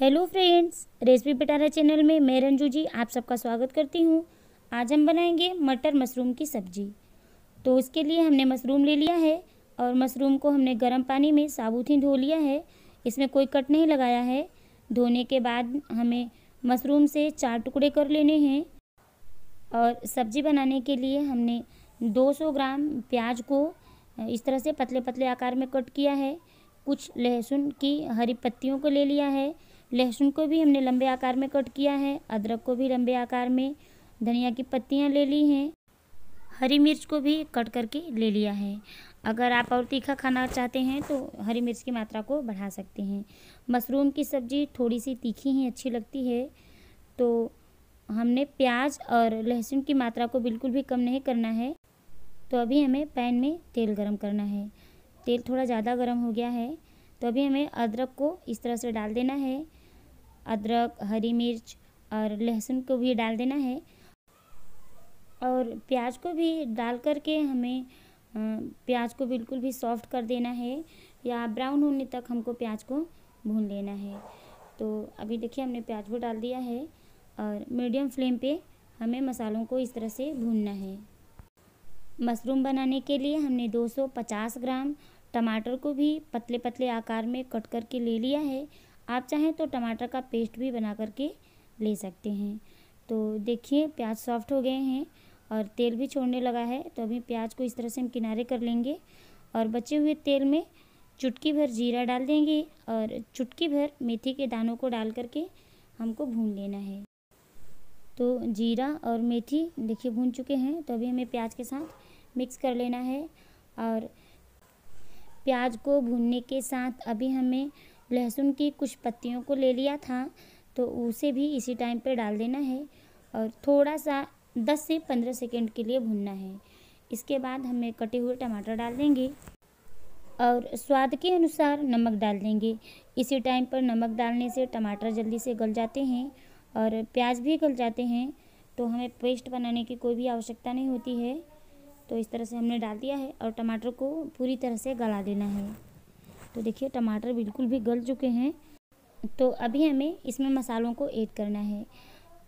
hello friends recipe Pitara channel में मैं रंजू जी आप सबका स्वागत करती हूँ आज हम बनाएंगे मटर मशरूम की सब्जी तो उसके लिए हमने मशरूम ले लिया है और मशरूम को हमने गर्म पानी में साबुत ही धो लिया है इसमें कोई कट नहीं लगाया है धोने के बाद हमें मशरूम से चार टुकड़े कर लेने हैं और सब्जी बनाने के लिए हमने दो ग्राम प्याज को इस तरह से पतले पतले आकार में कट किया है कुछ लहसुन की हरी पत्तियों को ले लिया है लहसुन को भी हमने लंबे आकार में कट किया है अदरक को भी लंबे आकार में धनिया की पत्तियाँ ले ली हैं हरी मिर्च को भी कट करके ले लिया है अगर आप और तीखा खाना चाहते हैं तो हरी मिर्च की मात्रा को बढ़ा सकते हैं मशरूम की सब्ज़ी थोड़ी सी तीखी ही अच्छी लगती है तो हमने प्याज और लहसुन की मात्रा को बिल्कुल भी कम नहीं करना है तो अभी हमें पैन में तेल गरम करना है तेल थोड़ा ज़्यादा गरम हो गया है तो अभी हमें अदरक को इस तरह से डाल देना है अदरक हरी मिर्च और लहसुन को भी डाल देना है और प्याज को भी डाल करके हमें प्याज को बिल्कुल भी सॉफ्ट कर देना है या ब्राउन होने तक हमको प्याज को भून लेना है तो अभी देखिए हमने प्याज को डाल दिया है और मीडियम फ्लेम पे हमें मसालों को इस तरह से भूनना है मशरूम बनाने के लिए हमने 250 ग्राम टमाटर को भी पतले पतले आकार में कट करके ले लिया है आप चाहें तो टमाटर का पेस्ट भी बना कर के ले सकते हैं तो देखिए प्याज सॉफ्ट हो गए हैं और तेल भी छोड़ने लगा है तो अभी प्याज को इस तरह से हम किनारे कर लेंगे और बचे हुए तेल में चुटकी भर जीरा डाल देंगे और चुटकी भर मेथी के दानों को डाल करके हमको भून लेना है तो जीरा और मेथी देखिए भून चुके हैं तो अभी हमें प्याज के साथ मिक्स कर लेना है और प्याज को भूनने के साथ अभी हमें लहसुन की कुछ पत्तियों को ले लिया था तो उसे भी इसी टाइम पर डाल देना है और थोड़ा सा दस से पंद्रह सेकेंड के लिए भुनना है इसके बाद हमें कटे हुए टमाटर डाल देंगे और स्वाद के अनुसार नमक डाल देंगे इसी टाइम पर नमक डालने से टमाटर जल्दी से गल जाते हैं और प्याज भी गल जाते हैं तो हमें पेस्ट बनाने की कोई भी आवश्यकता नहीं होती है तो इस तरह से हमने डाल दिया है और टमाटर को पूरी तरह से गला देना है तो देखिए टमाटर बिल्कुल भी गल चुके हैं तो अभी हमें इसमें मसालों को ऐड करना है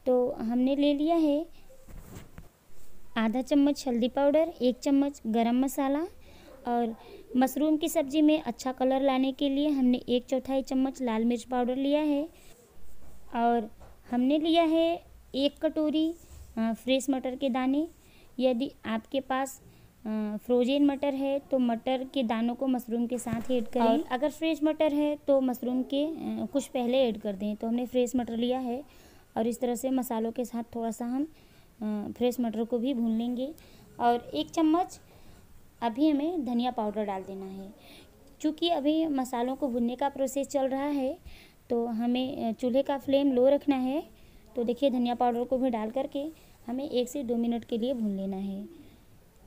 तो हमने ले लिया है आधा चम्मच हल्दी पाउडर एक चम्मच गरम मसाला और मशरूम की सब्ज़ी में अच्छा कलर लाने के लिए हमने एक चौथाई चम्मच लाल मिर्च पाउडर लिया है और हमने लिया है एक कटोरी फ्रेश मटर के दाने यदि आपके पास फ्रोजेन मटर है तो मटर के दानों को मशरूम के साथ ही ऐड करें अगर फ्रेश मटर है तो मशरूम के कुछ पहले ऐड कर दें तो हमने फ्रेश मटर लिया है और इस तरह से मसालों के साथ थोड़ा सा हम फ्रेश मटर को भी भून लेंगे और एक चम्मच अभी हमें धनिया पाउडर डाल देना है चूँकि अभी मसालों को भूनने का प्रोसेस चल रहा है तो हमें चूल्हे का फ्लेम लो रखना है तो देखिए धनिया पाउडर को भी डाल करके हमें एक से दो मिनट के लिए भून लेना है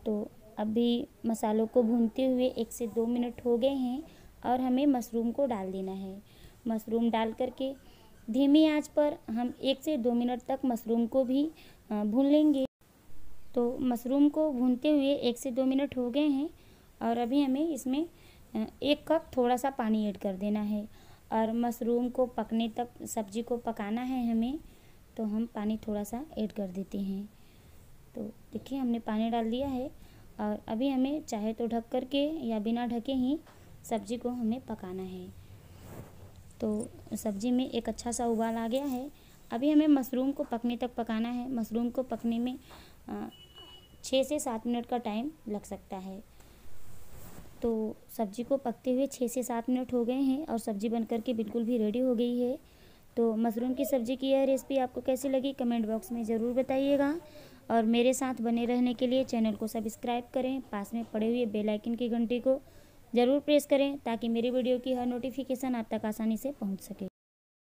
तो अभी मसालों को भूनते हुए एक से दो मिनट हो गए हैं और हमें मशरूम को डाल देना है मशरूम डाल करके धीमी आंच पर हम एक से दो मिनट तक मशरूम को भी भून लेंगे तो मशरूम को भूनते हुए एक से दो मिनट हो गए हैं और अभी हमें इसमें एक कप थोड़ा सा पानी ऐड कर देना है और मशरूम को पकने तक सब्जी को पकाना है हमें तो हम पानी थोड़ा सा ऐड कर देते हैं तो देखिए हमने पानी डाल दिया है और अभी हमें चाहे तो ढक कर के या बिना ढके ही सब्जी को हमें पकाना है तो सब्जी में एक अच्छा सा उबाल आ गया है अभी हमें मशरूम को पकने तक पकाना है मशरूम को पकने में छः से सात मिनट का टाइम लग सकता है तो सब्जी को पकते हुए छः से सात मिनट हो गए हैं और सब्ज़ी बन के बिल्कुल भी रेडी हो गई है तो मशरूम की सब्ज़ी की यह रेसिपी आपको कैसी लगी कमेंट बॉक्स में ज़रूर बताइएगा और मेरे साथ बने रहने के लिए चैनल को सब्सक्राइब करें पास में पड़े हुए बेल आइकन की घंटी को ज़रूर प्रेस करें ताकि मेरी वीडियो की हर नोटिफिकेशन आप तक आसानी से पहुंच सके